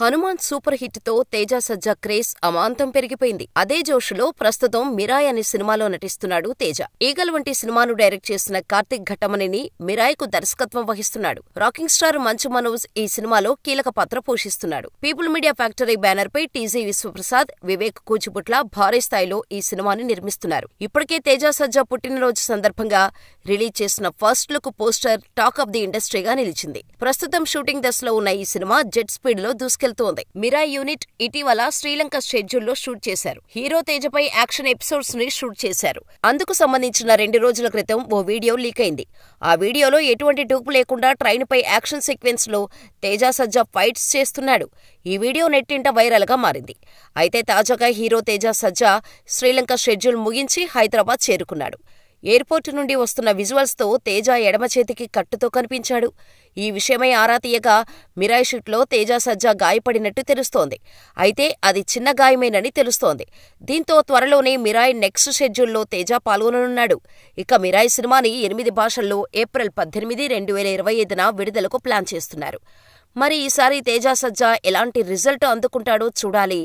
Hanuman super hit తో తేజ సజ్జా craze అమాంతం పెరిగిపోయింది అదే జోష్లో ప్రస్తుతం మిరాయ్ అనే సినిమాలో నటిస్తున్నాడు తేజ ఈగల్ వంటి సినిమాను డైరెక్ట్ చేసిన కార్తిక్ ఘట్టమణిని మిరాయ్ కు దర్శకత్వం వహిస్తున్నాడు రాకింగ్ స్టార్ మంచు మనోజ్ ఈ సినిమాలో కీలక పాత్ర పోషిస్తున్నాడు పీపుల్ మీడియా ఫ్యాక్టరీ బ్యానర్ పై టీజీ విశ్వప్రసాద్ వివేక్ కూచిపుట్ల భారీ స్థాయిలో ఈ సినిమాని నిర్మిస్తున్నారు ఇప్పటికే తేజ సజ్జా పుట్టినరోజు సందర్భంగా రిలీజ్ చేసిన first look poster talk of the ఇండస్ట్రీగా నిలిచింది ప్రస్తుతం షూటింగ్ దశలో ఉన్న ఈ సినిమా జెట్ స్పీడ్ లో దూసుకెళ్తోంది మిరా యూనిట్ ఇటీవల శ్రీలంక షెడ్యూల్లో షూట్ చేశారు హీరో తేజపై యాక్షన్ ఎపిసోడ్స్ ని షూట్ చేశారు అందుకు సంబంధించిన రెండు రోజుల క్రితం ఓ వీడియో లీక్ అయింది ఆ వీడియోలో ఎటువంటి డూపు లేకుండా ట్రైన్పై యాక్షన్ సీక్వెన్స్ లో తేజ సజ్జా ఫైట్స్ చేస్తున్నాడు ఈ వీడియో నెట్టింట వైరల్ గా మారింది అయితే తాజాగా హీరో తేజ సజ్జా శ్రీలంక షెడ్యూల్ ముగించి హైదరాబాద్ చేరుకున్నాడు ఎయిర్పోర్టు నుండి వస్తున్న విజువల్స్తో తేజ ఎడమ చేతికి కట్టుతో కనిపించాడు ఈ విషయమై ఆరా తీయగా మిరాయ్ షూట్లో తేజ సజ్జా గాయపడినట్టు తెలుస్తోంది అయితే అది చిన్న గాయమేనని తెలుస్తోంది దీంతో త్వరలోనే మిరాయ్ నెక్స్ట్ షెడ్యూల్లో తేజ పాల్గొననున్నాడు ఇక మిరాయ్ సినిమాని ఎనిమిది భాషల్లో ఏప్రిల్ పద్దెనిమిది రెండు వేల ఇరవై ఐదున విడుదలకు ప్లాన్ చేస్తున్నారు మరి ఈసారి తేజ సజ్జా ఎలాంటి రిజల్ట్ అందుకుంటాడో చూడాలి